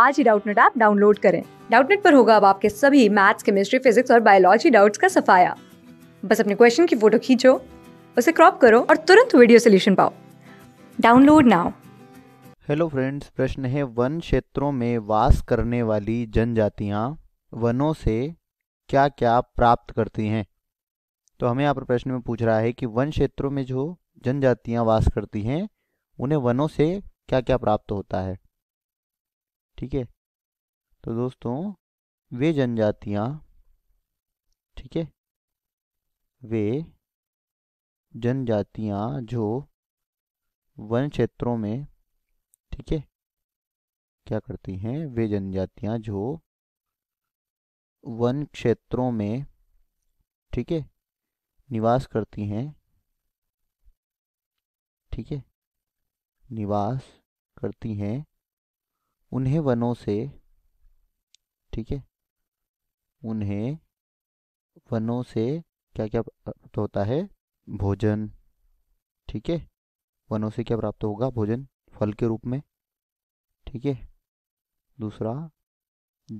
आज ही Doubtnut app download करें डाउटनेट पर होगा अब आपके सभी मैथ्स केमिस्ट्री फिजिक्स और बायोलॉजी डाउट्स का सफाया बस अपने क्वेश्चन की फोटो खींचो उसे क्रॉप करो और तुरंत वीडियो सोल्यूशन पाओ डाउनलोड नाउ हेलो फ्रेंड्स प्रश्न है वन क्षेत्रों में वास करने वाली जनजातियाँ वनों से क्या क्या प्राप्त करती हैं तो हमें यहाँ पर प्रश्न में पूछ रहा है कि वन क्षेत्रों में जो जनजातियां वास करती हैं उन्हें वनों से क्या क्या प्राप्त होता है ठीक है तो दोस्तों वे जनजातियाँ ठीक है वे जनजातियाँ जो वन क्षेत्रों में ठीक है क्या करती हैं वे जनजातियाँ जो वन क्षेत्रों में ठीक है निवास करती हैं ठीक है निवास करती हैं उन्हें वनों से ठीक है उन्हें वनों से क्या क्या प्राप्त होता है भोजन ठीक है वनों से क्या प्राप्त होगा भोजन फल के रूप में ठीक है दूसरा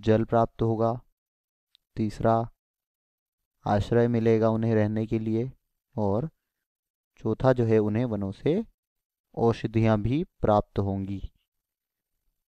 जल प्राप्त होगा तीसरा आश्रय मिलेगा उन्हें रहने के लिए और चौथा जो है उन्हें वनों से औषधियाँ भी प्राप्त होंगी